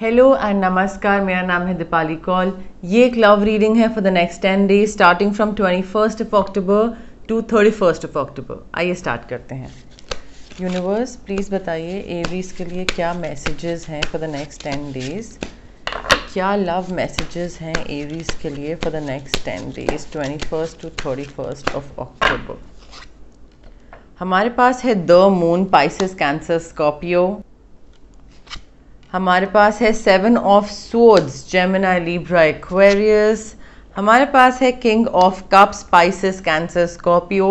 Hello and नमस्कार मेरा नाम है दीपाली कॉल ये एक लव रीडिंग है for the next ten days starting from twenty first of October to thirty first of October आइए स्टार्ट करते हैं यूनिवर्स प्लीज़ बताइए एवीज के लिए क्या मैसेजेस हैं for the next ten days क्या लव मैसेजेस हैं एवीज के लिए for the next ten days twenty first to thirty first of October हमारे पास है the moon Pisces Cancer Scorpio हमारे पास है seven of swords Gemini Libra Aquarius हमारे पास है king of cups Pisces Cancer Scorpio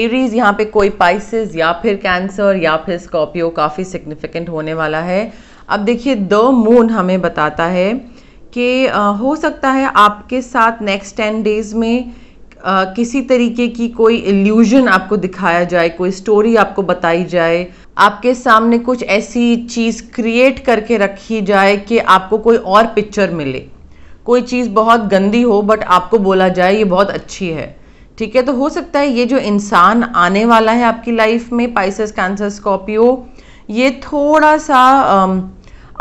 Aries यहाँ पे कोई पाइसिस या फिर कैंसर या फिर स्कॉर्पियो काफ़ी सिग्निफिकेंट होने वाला है अब देखिए द मून हमें बताता है कि हो सकता है आपके साथ नेक्स्ट टेन डेज़ में आ, किसी तरीके की कोई इल्यूजन आपको दिखाया जाए कोई स्टोरी आपको बताई जाए आपके सामने कुछ ऐसी चीज़ क्रिएट करके रखी जाए कि आपको कोई और पिक्चर मिले कोई चीज़ बहुत गंदी हो बट आपको बोला जाए ये बहुत अच्छी है ठीक है तो हो सकता है ये जो इंसान आने वाला है आपकी लाइफ में पाइसेस कैंसर स्कॉर्पियो ये थोड़ा सा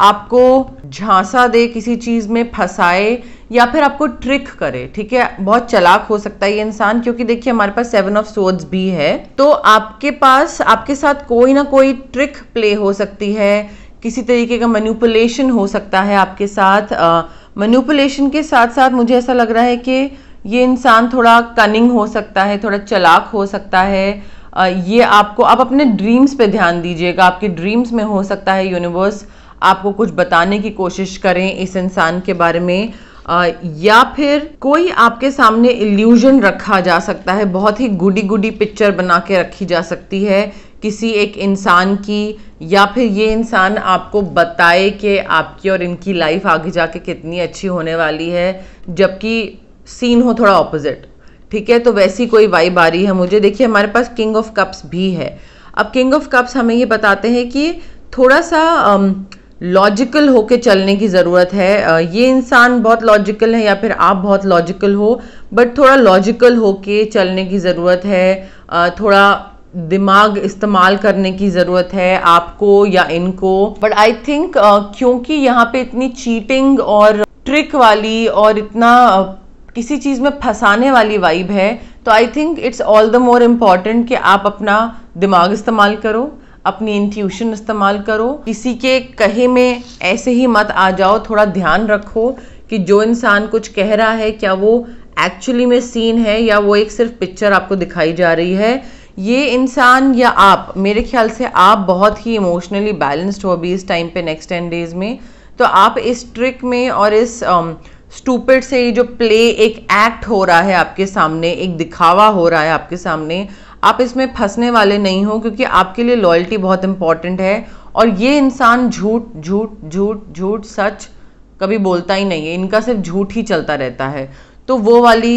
आपको झांसा दे किसी चीज़ में फंसाए या फिर आपको ट्रिक करे ठीक है बहुत चलाक हो सकता है ये इंसान क्योंकि देखिए हमारे पास सेवन ऑफ सोर्ड्स भी है तो आपके पास आपके साथ कोई ना कोई ट्रिक प्ले हो सकती है किसी तरीके का मनुपुलेशन हो सकता है आपके साथ मनुपुलेशन के साथ साथ मुझे ऐसा लग रहा है कि ये इंसान थोड़ा कनिंग हो सकता है थोड़ा चलाक हो सकता है आ, ये आपको आप अपने ड्रीम्स पे ध्यान दीजिएगा आपके ड्रीम्स में हो सकता है यूनिवर्स आपको कुछ बताने की कोशिश करें इस इंसान के बारे में या फिर कोई आपके सामने इल्यूजन रखा जा सकता है बहुत ही गुडी गुडी पिक्चर बना के रखी जा सकती है किसी एक इंसान की या फिर ये इंसान आपको बताए कि आपकी और इनकी लाइफ आगे जाके कितनी अच्छी होने वाली है जबकि सीन हो थोड़ा ऑपोजिट ठीक है तो वैसी कोई वाइब आ रही है मुझे देखिए हमारे पास किंग ऑफ कप्स भी है अब किंग ऑफ कप्स हमें ये बताते हैं कि थोड़ा सा लॉजिकल होके चलने की ज़रूरत है ये इंसान बहुत लॉजिकल है या फिर आप बहुत लॉजिकल हो बट थोड़ा लॉजिकल होके चलने की ज़रूरत है थोड़ा दिमाग इस्तेमाल करने की ज़रूरत है आपको या इनको बट आई थिंक क्योंकि यहाँ पे इतनी चीटिंग और ट्रिक वाली और इतना किसी चीज़ में फंसाने वाली वाइब है तो I think it's all the more important कि आप अपना दिमाग इस्तेमाल करो अपनी इंट्यूशन इस्तेमाल करो किसी के कहे में ऐसे ही मत आ जाओ थोड़ा ध्यान रखो कि जो इंसान कुछ कह रहा है क्या वो एक्चुअली में सीन है या वो एक सिर्फ पिक्चर आपको दिखाई जा रही है ये इंसान या आप मेरे ख्याल से आप बहुत ही इमोशनली बैलेंस्ड हो अभी इस टाइम पे नेक्स्ट टेन डेज में तो आप इस ट्रिक में और इस स्टूपिड um, से जो प्ले एक एक्ट हो रहा है आपके सामने एक दिखावा हो रहा है आपके सामने आप इसमें फंसने वाले नहीं हो क्योंकि आपके लिए लॉयल्टी बहुत इंपॉर्टेंट है और ये इंसान झूठ झूठ झूठ झूठ सच कभी बोलता ही नहीं है इनका सिर्फ झूठ ही चलता रहता है तो वो वाली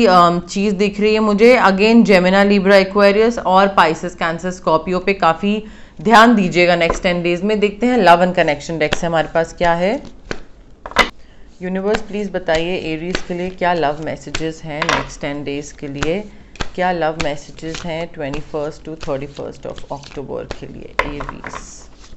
चीज़ दिख रही है मुझे अगेन जेमिना लिब्रा एक्वेरियस और पाइसिस कैंसर स्कॉर्पियो पे काफ़ी ध्यान दीजिएगा नेक्स्ट टेन डेज में देखते हैं लव एंड कनेक्शन डेक्स हमारे पास क्या है यूनिवर्स प्लीज़ बताइए एरीज के लिए क्या लव मैसेजेस हैं नेक्स्ट टेन डेज के लिए क्या लव मैसेजेस हैं twenty first to thirty first of October के लिए Aries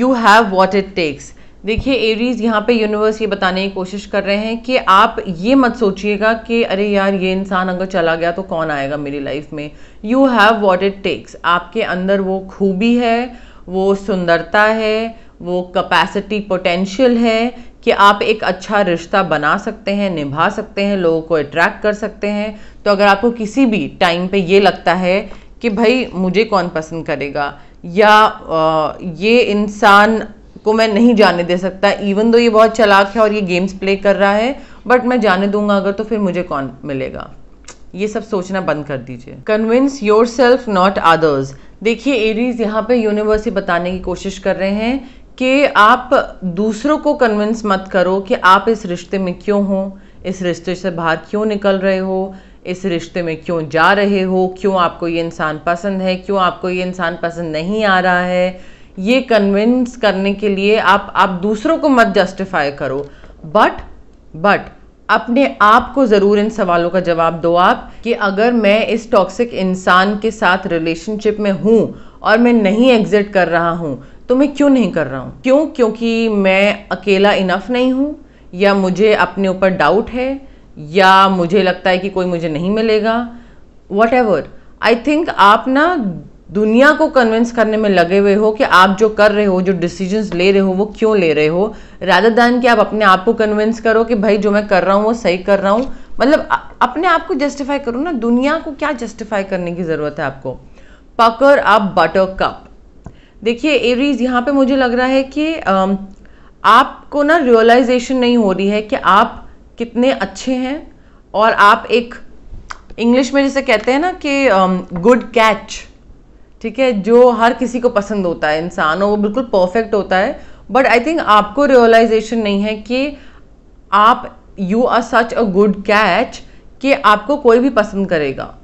you have what it takes देखिए एरीज यहाँ पे यूनिवर्स ये बताने की कोशिश कर रहे हैं कि आप ये मत सोचिएगा कि अरे यार ये इंसान अगर चला गया तो कौन आएगा मेरी लाइफ में you have what it takes आपके अंदर वो खूबी है वो सुंदरता है वो कैपेसिटी पोटेंशियल है कि आप एक अच्छा रिश्ता बना सकते हैं निभा सकते हैं लोगों को अट्रैक्ट कर सकते हैं तो अगर आपको किसी भी टाइम पे ये लगता है कि भाई मुझे कौन पसंद करेगा या ये इंसान को मैं नहीं जाने दे सकता इवन दो ये बहुत चलाक है और ये गेम्स प्ले कर रहा है बट मैं जाने दूंगा अगर तो फिर मुझे कौन मिलेगा ये सब सोचना बंद कर दीजिए convince yourself not others देखिए एरीज यहाँ पे यूनिवर्स ही बताने की कोशिश कर रहे हैं कि आप दूसरों को कन्विंस मत करो कि आप इस रिश्ते में क्यों हो इस रिश्ते से बाहर क्यों निकल रहे हो इस रिश्ते में क्यों जा रहे हो क्यों आपको ये इंसान पसंद है क्यों आपको ये इंसान पसंद नहीं आ रहा है ये कन्विंस करने के लिए आप आप दूसरों को मत जस्टिफाई करो बट बट अपने आप को ज़रूर इन सवालों का जवाब दो आप कि अगर मैं इस टॉक्सिक इंसान के साथ रिलेशनशिप में हूँ और मैं नहीं एग्जिट कर रहा हूँ तो मैं क्यों नहीं कर रहा हूँ क्यों क्योंकि मैं अकेला इनफ नहीं हूँ या मुझे अपने ऊपर डाउट है या मुझे लगता है कि कोई मुझे नहीं मिलेगा वट एवर आई थिंक आप ना दुनिया को कन्विंस करने में लगे हुए हो कि आप जो कर रहे हो जो डिसीजंस ले रहे हो वो क्यों ले रहे हो राधा दान कि आप अपने आप को कन्विंस करो कि भाई जो मैं कर रहा हूँ वो सही कर रहा हूँ मतलब अपने आप को जस्टिफाई करो ना दुनिया को क्या जस्टिफाई करने की ज़रूरत है आपको पकड़ आप बटर कप देखिए एरीज यहाँ पे मुझे लग रहा है कि आपको ना रियलाइजेशन नहीं हो रही है कि आप कितने अच्छे हैं और आप एक इंग्लिश में जैसे कहते हैं ना कि गुड कैच ठीक है जो हर किसी को पसंद होता है इंसान और वो बिल्कुल परफेक्ट होता है बट आई थिंक आपको रियलाइजेशन नहीं है कि आप you are such a good catch कि आपको कोई भी पसंद करेगा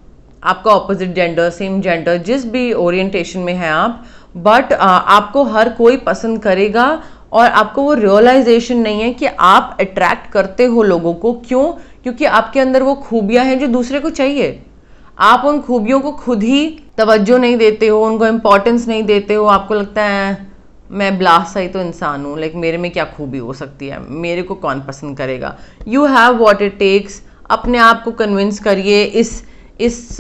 आपका ऑपोजिट जेंडर सेम जेंडर जिस भी ओरिएंटेशन में है आप बट आपको हर कोई पसंद करेगा और आपको वो रियलाइजेशन नहीं है कि आप अट्रैक्ट करते हो लोगों को क्यों क्योंकि आपके अंदर वो खूबियां हैं जो दूसरे को चाहिए आप उन खूबियों को खुद ही तवज्जो नहीं देते हो उनको इम्पोर्टेंस नहीं देते हो आपको लगता है मैं ब्लास्ट सही तो इंसान हूँ लाइक मेरे में क्या खूबी हो सकती है मेरे को कौन पसंद करेगा you have what it takes अपने आप को कन्विंस करिए इस इस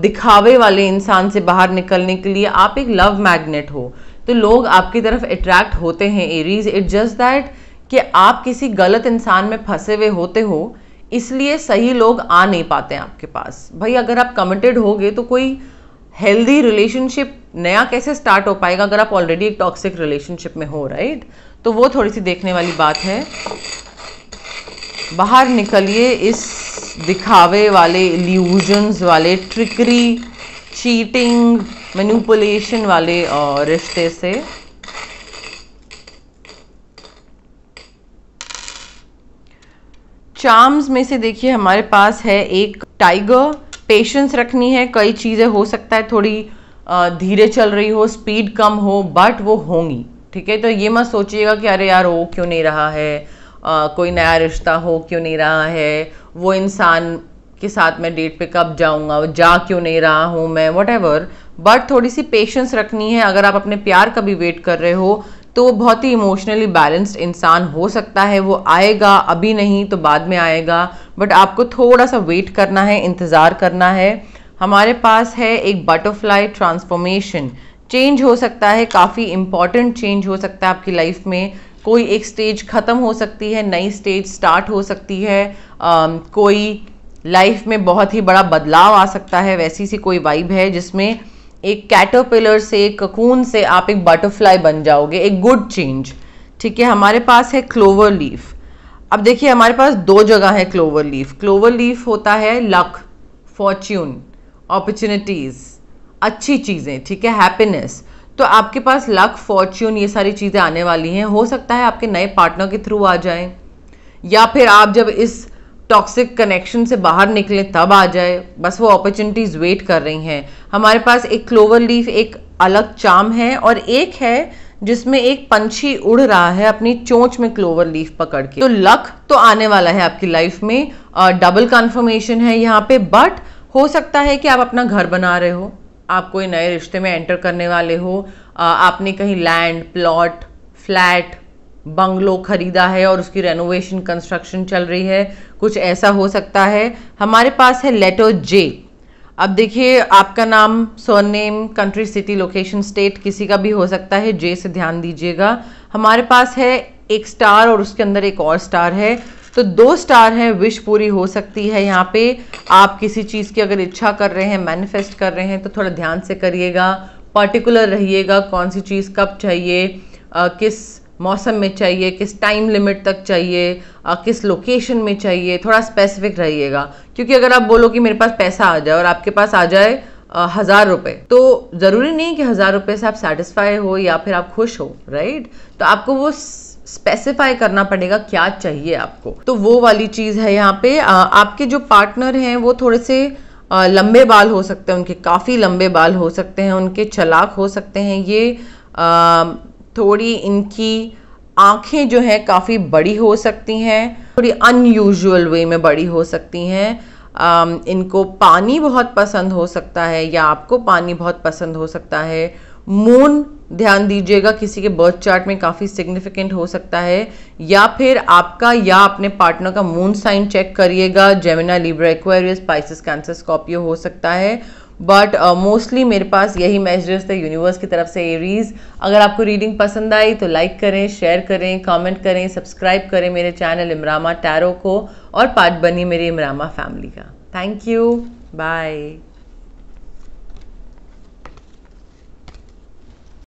दिखावे वाले इंसान से बाहर निकलने के लिए आप एक लव मैग्नेट हो तो लोग आपकी तरफ अट्रैक्ट होते हैं एरीज इट जस्ट दैट कि आप किसी गलत इंसान में फंसे हुए होते हो इसलिए सही लोग आ नहीं पाते हैं आपके पास भाई अगर आप कमिटेड होगे तो कोई हेल्दी रिलेशनशिप नया कैसे स्टार्ट हो पाएगा अगर आप ऑलरेडी एक टॉक्सिक रिलेशनशिप में हो राइट right? तो वो थोड़ी सी देखने वाली बात है बाहर निकलिए इस दिखावे वाले इल्यूजन्स वाले ट्रिकरी चीटिंग मैनुपुलेशन वाले रिश्ते से चार्म्स में से देखिए हमारे पास है एक टाइगर पेशेंस रखनी है कई चीज़ें हो सकता है थोड़ी धीरे चल रही हो स्पीड कम हो बट वो होंगी ठीक है तो ये मत सोचिएगा कि अरे यार वो क्यों नहीं रहा है आ, कोई नया रिश्ता हो क्यों नहीं रहा है वो इंसान के साथ मैं डेट पे कब जाऊँगा जा क्यों नहीं रहा हूँ मैं वट एवर बट थोड़ी सी पेशेंस रखनी है अगर आप अपने प्यार का भी वेट कर रहे हो तो वो बहुत ही इमोशनली बैलेंस्ड इंसान हो सकता है वो आएगा अभी नहीं तो बाद में आएगा बट आपको थोड़ा सा वेट करना है इंतज़ार करना है हमारे पास है एक बटरफ्लाई ट्रांसफॉर्मेशन चेंज हो सकता है काफ़ी इम्पॉर्टेंट चेंज हो सकता है आपकी लाइफ में कोई एक स्टेज ख़त्म हो सकती है नई स्टेज स्टार्ट हो सकती है आ, कोई लाइफ में बहुत ही बड़ा बदलाव आ सकता है वैसी सी कोई वाइब है जिसमें एक कैटरपिलर से एक ककून से आप एक बटरफ्लाई बन जाओगे एक गुड चेंज ठीक है हमारे पास है क्लोवर लीफ अब देखिए हमारे पास दो जगह है क्लोवर लीफ क्लोवर लीफ होता है लक फॉर्च्यून अपॉर्चुनिटीज़ अच्छी चीज़ें ठीक है हैप्पीनेस तो आपके पास लक फॉर्च्यून ये सारी चीज़ें आने वाली हैं हो सकता है आपके नए पार्टनर के थ्रू आ जाएं या फिर आप जब इस टॉक्सिक कनेक्शन से बाहर निकले तब आ जाए बस वो अपॉर्चुनिटीज़ वेट कर रही हैं हमारे पास एक क्लोवर लीफ एक अलग चाम है और एक है जिसमें एक पंछी उड़ रहा है अपनी चोंच में क्लोवर लीफ पकड़ के तो लक तो आने वाला है आपकी लाइफ में डबल कन्फर्मेशन है यहाँ पे बट हो सकता है कि आप अपना घर बना रहे हो आप कोई नए रिश्ते में एंटर करने वाले हो आपने कहीं लैंड प्लॉट फ्लैट बंगलो खरीदा है और उसकी रेनोवेशन कंस्ट्रक्शन चल रही है कुछ ऐसा हो सकता है हमारे पास है लेटर जे अब देखिए आपका नाम surname country city location state किसी का भी हो सकता है जे से ध्यान दीजिएगा हमारे पास है एक स्टार और उसके अंदर एक और स्टार है तो दो स्टार है विश पूरी हो सकती है यहाँ पे आप किसी चीज़ की अगर इच्छा कर रहे हैं मैनिफेस्ट कर रहे हैं तो थोड़ा ध्यान से करिएगा पर्टिकुलर रहिएगा कौन सी चीज़ कब चाहिए आ, किस मौसम में चाहिए किस टाइम लिमिट तक चाहिए आ, किस लोकेशन में चाहिए थोड़ा स्पेसिफिक रहिएगा क्योंकि अगर आप बोलो कि मेरे पास पैसा आ जाए और आपके पास आ जाए हज़ार रुपये तो ज़रूरी नहीं कि हज़ार रुपये से आप सेटिस्फाई हो या फिर आप खुश हो राइट तो आपको वो स्पेसिफाई करना पड़ेगा क्या चाहिए आपको तो वो वाली चीज़ है यहाँ पे आ, आपके जो पार्टनर हैं वो थोड़े से आ, लंबे बाल हो सकते हैं उनके काफ़ी लंबे बाल हो सकते हैं उनके चलाक हो सकते हैं ये आ, थोड़ी इनकी आंखें जो हैं काफ़ी बड़ी हो सकती हैं थोड़ी अनयूजुअल वे में बड़ी हो सकती हैं इनको पानी बहुत पसंद हो सकता है या आपको पानी बहुत पसंद हो सकता है मून ध्यान दीजिएगा किसी के बर्थ चार्ट में काफ़ी सिग्निफिकेंट हो सकता है या फिर आपका या अपने पार्टनर का मून साइन चेक करिएगा Gemini Libra Aquarius Pisces Cancer Scorpio हो सकता है बट मोस्टली uh, मेरे पास यही मैसेजेस थे यूनिवर्स की तरफ से एरीज अगर आपको रीडिंग पसंद आई तो लाइक करें शेयर करें कमेंट करें सब्सक्राइब करें मेरे चैनल इमरामा टैरो को और पार्ट बनी मेरी इमरामा फैमिली का थैंक यू बाय